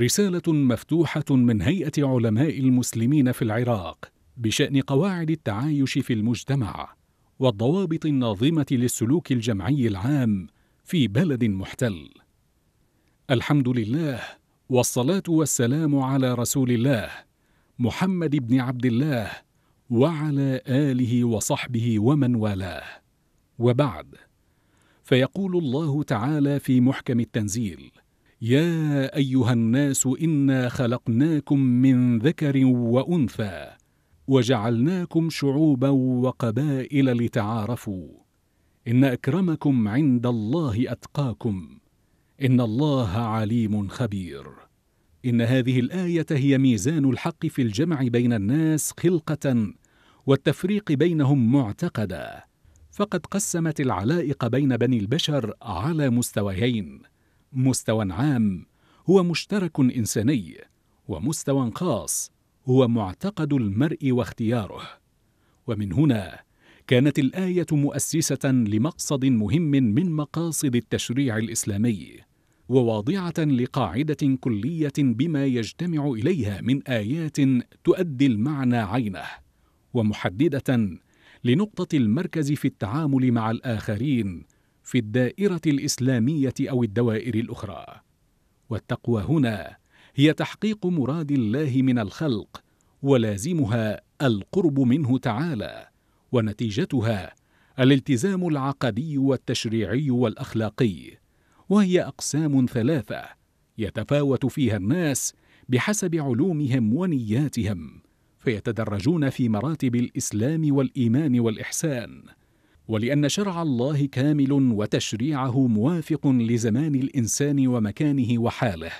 رسالة مفتوحة من هيئة علماء المسلمين في العراق بشأن قواعد التعايش في المجتمع والضوابط الناظمة للسلوك الجمعي العام في بلد محتل. الحمد لله والصلاة والسلام على رسول الله محمد بن عبد الله وعلى آله وصحبه ومن والاه. وبعد فيقول الله تعالى في محكم التنزيل: يا أيها الناس إنا خلقناكم من ذكر وأنثى وجعلناكم شعوبا وقبائل لتعارفوا إن أكرمكم عند الله أتقاكم إن الله عليم خبير إن هذه الآية هي ميزان الحق في الجمع بين الناس خلقة والتفريق بينهم معتقدا فقد قسمت العلائق بين بني البشر على مستويين مستوى عام هو مشترك انساني ومستوى خاص هو معتقد المرء واختياره ومن هنا كانت الايه مؤسسه لمقصد مهم من مقاصد التشريع الاسلامي وواضعه لقاعده كليه بما يجتمع اليها من ايات تؤدي المعنى عينه ومحدده لنقطه المركز في التعامل مع الاخرين في الدائرة الإسلامية أو الدوائر الأخرى والتقوى هنا هي تحقيق مراد الله من الخلق ولازمها القرب منه تعالى ونتيجتها الالتزام العقدي والتشريعي والاخلاقي وهي اقسام ثلاثه يتفاوت فيها الناس بحسب علومهم ونياتهم فيتدرجون في مراتب الاسلام والايمان والاحسان ولان شرع الله كامل وتشريعه موافق لزمان الانسان ومكانه وحاله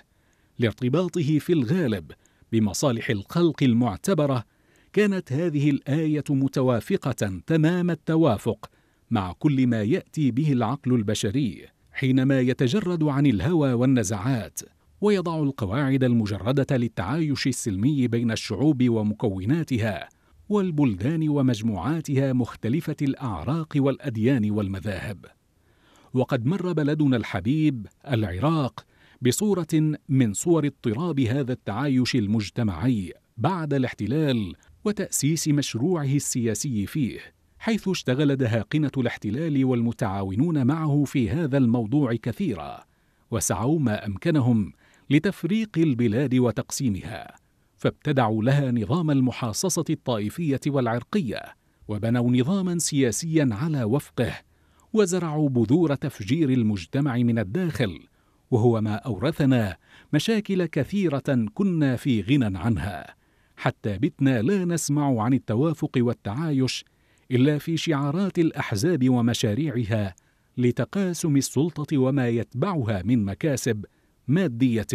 لارتباطه في الغالب بمصالح الخلق المعتبره كانت هذه الايه متوافقه تمام التوافق مع كل ما ياتي به العقل البشري حينما يتجرد عن الهوى والنزعات ويضع القواعد المجرده للتعايش السلمي بين الشعوب ومكوناتها والبلدان ومجموعاتها مختلفة الأعراق والأديان والمذاهب وقد مر بلدنا الحبيب العراق بصورة من صور اضطراب هذا التعايش المجتمعي بعد الاحتلال وتأسيس مشروعه السياسي فيه حيث اشتغل دهاقنة الاحتلال والمتعاونون معه في هذا الموضوع كثيرا وسعوا ما أمكنهم لتفريق البلاد وتقسيمها فابتدعوا لها نظام المحاصصة الطائفية والعرقية وبنوا نظاما سياسيا على وفقه وزرعوا بذور تفجير المجتمع من الداخل وهو ما أورثنا مشاكل كثيرة كنا في غنى عنها حتى بتنا لا نسمع عن التوافق والتعايش إلا في شعارات الأحزاب ومشاريعها لتقاسم السلطة وما يتبعها من مكاسب مادية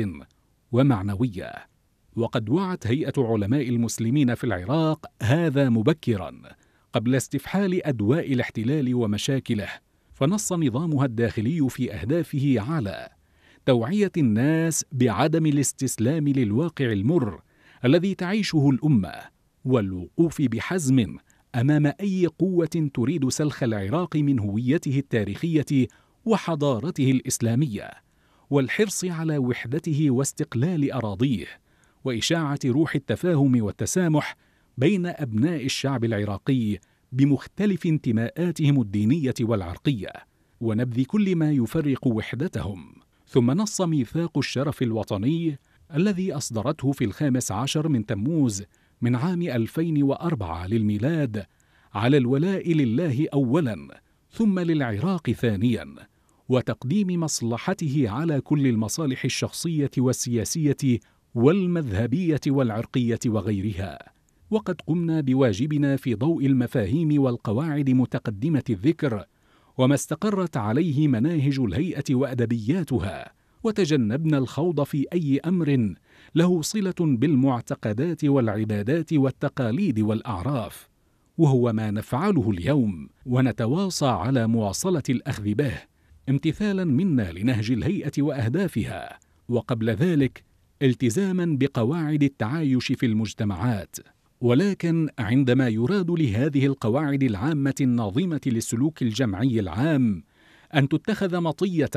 ومعنويه وقد وعت هيئة علماء المسلمين في العراق هذا مبكرا قبل استفحال أدواء الاحتلال ومشاكله فنص نظامها الداخلي في أهدافه على توعية الناس بعدم الاستسلام للواقع المر الذي تعيشه الأمة والوقوف بحزم أمام أي قوة تريد سلخ العراق من هويته التاريخية وحضارته الإسلامية والحرص على وحدته واستقلال أراضيه وإشاعة روح التفاهم والتسامح بين أبناء الشعب العراقي بمختلف انتماءاتهم الدينية والعرقية ونبذ كل ما يفرق وحدتهم ثم نص ميثاق الشرف الوطني الذي أصدرته في الخامس عشر من تموز من عام 2004 للميلاد على الولاء لله أولاً ثم للعراق ثانياً وتقديم مصلحته على كل المصالح الشخصية والسياسية والمذهبية والعرقية وغيرها وقد قمنا بواجبنا في ضوء المفاهيم والقواعد متقدمة الذكر وما استقرت عليه مناهج الهيئة وأدبياتها وتجنبنا الخوض في أي أمر له صلة بالمعتقدات والعبادات والتقاليد والأعراف وهو ما نفعله اليوم ونتواصى على مواصلة الأخذ به امتثالا منا لنهج الهيئة وأهدافها وقبل ذلك التزاما بقواعد التعايش في المجتمعات ولكن عندما يراد لهذه القواعد العامه الناظمه للسلوك الجمعي العام ان تتخذ مطيه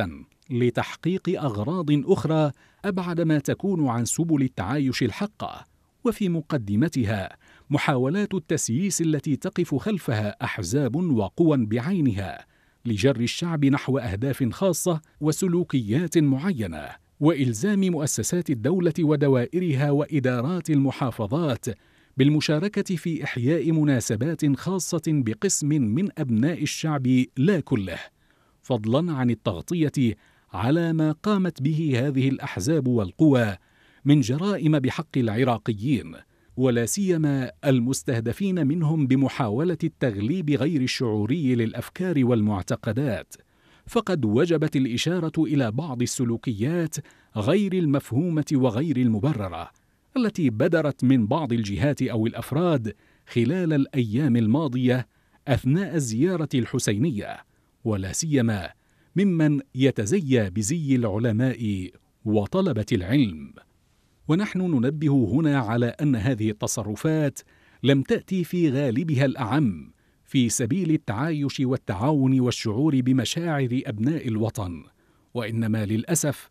لتحقيق اغراض اخرى ابعد ما تكون عن سبل التعايش الحقه وفي مقدمتها محاولات التسييس التي تقف خلفها احزاب وقوى بعينها لجر الشعب نحو اهداف خاصه وسلوكيات معينه والزام مؤسسات الدوله ودوائرها وادارات المحافظات بالمشاركه في احياء مناسبات خاصه بقسم من ابناء الشعب لا كله فضلا عن التغطيه على ما قامت به هذه الاحزاب والقوى من جرائم بحق العراقيين ولا سيما المستهدفين منهم بمحاوله التغليب غير الشعوري للافكار والمعتقدات فقد وجبت الإشارة إلى بعض السلوكيات غير المفهومة وغير المبررة التي بدرت من بعض الجهات أو الأفراد خلال الأيام الماضية أثناء الزيارة الحسينية ولا سيما ممن يتزيى بزي العلماء وطلبة العلم ونحن ننبه هنا على أن هذه التصرفات لم تأتي في غالبها الأعم في سبيل التعايش والتعاون والشعور بمشاعر ابناء الوطن وانما للاسف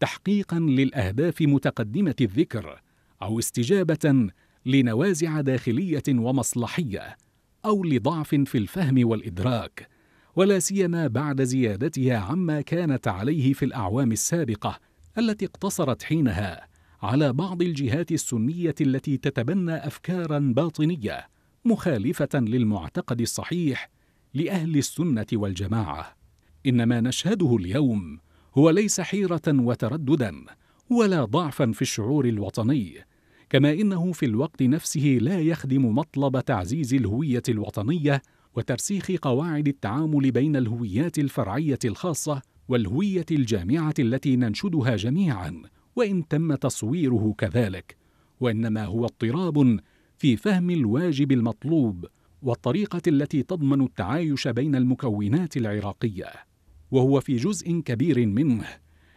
تحقيقا للاهداف متقدمه الذكر او استجابه لنوازع داخليه ومصلحيه او لضعف في الفهم والادراك ولا سيما بعد زيادتها عما كانت عليه في الاعوام السابقه التي اقتصرت حينها على بعض الجهات السنيه التي تتبنى افكارا باطنيه مخالفة للمعتقد الصحيح لأهل السنة والجماعة إن ما نشهده اليوم هو ليس حيرة وترددا ولا ضعفا في الشعور الوطني كما إنه في الوقت نفسه لا يخدم مطلب تعزيز الهوية الوطنية وترسيخ قواعد التعامل بين الهويات الفرعية الخاصة والهوية الجامعة التي ننشدها جميعا وإن تم تصويره كذلك وإنما هو اضطراب في فهم الواجب المطلوب والطريقه التي تضمن التعايش بين المكونات العراقيه وهو في جزء كبير منه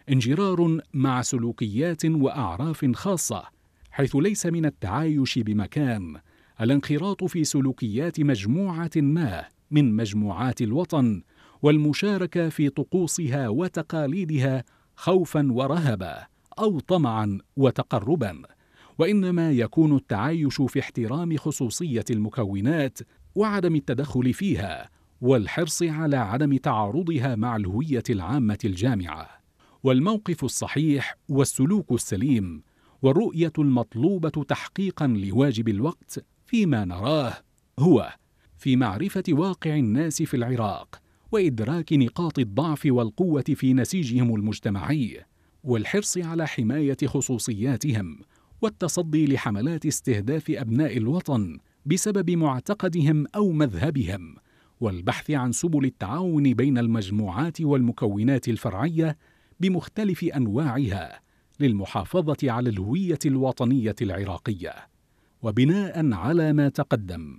انجرار مع سلوكيات واعراف خاصه حيث ليس من التعايش بمكان الانخراط في سلوكيات مجموعه ما من مجموعات الوطن والمشاركه في طقوسها وتقاليدها خوفا ورهبا او طمعا وتقربا وإنما يكون التعايش في احترام خصوصية المكونات وعدم التدخل فيها والحرص على عدم تعارضها مع الهوية العامة الجامعة والموقف الصحيح والسلوك السليم والرؤية المطلوبة تحقيقا لواجب الوقت فيما نراه هو في معرفة واقع الناس في العراق وإدراك نقاط الضعف والقوة في نسيجهم المجتمعي والحرص على حماية خصوصياتهم والتصدي لحملات استهداف أبناء الوطن بسبب معتقدهم أو مذهبهم والبحث عن سبل التعاون بين المجموعات والمكونات الفرعية بمختلف أنواعها للمحافظة على الهوية الوطنية العراقية وبناء على ما تقدم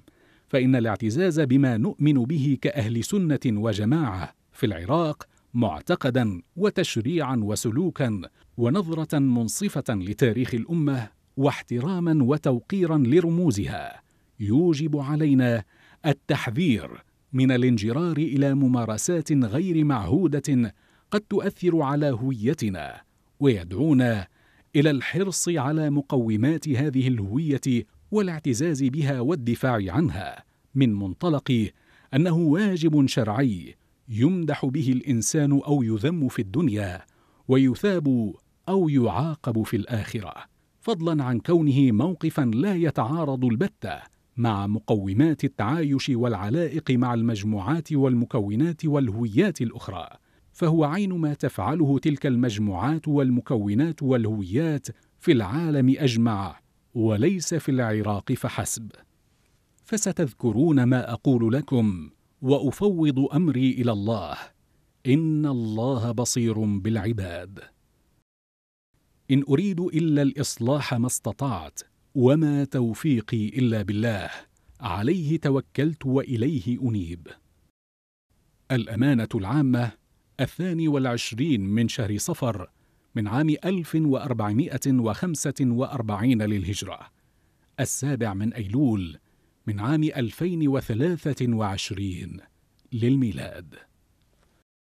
فإن الاعتزاز بما نؤمن به كأهل سنة وجماعة في العراق معتقدا وتشريعا وسلوكا ونظره منصفه لتاريخ الامه واحتراما وتوقيرا لرموزها يوجب علينا التحذير من الانجرار الى ممارسات غير معهوده قد تؤثر على هويتنا ويدعونا الى الحرص على مقومات هذه الهويه والاعتزاز بها والدفاع عنها من منطلق انه واجب شرعي يمدح به الانسان او يذم في الدنيا ويثاب او يعاقب في الاخره فضلا عن كونه موقفا لا يتعارض البته مع مقومات التعايش والعلائق مع المجموعات والمكونات والهويات الاخرى فهو عين ما تفعله تلك المجموعات والمكونات والهويات في العالم اجمع وليس في العراق فحسب فستذكرون ما اقول لكم وافوض امري الى الله ان الله بصير بالعباد إن أريد إلا الإصلاح ما استطعت وما توفيقي إلا بالله عليه توكلت وإليه أنيب الأمانة العامة الثاني والعشرين من شهر صفر من عام 1445 للهجرة السابع من أيلول من عام 2023 للميلاد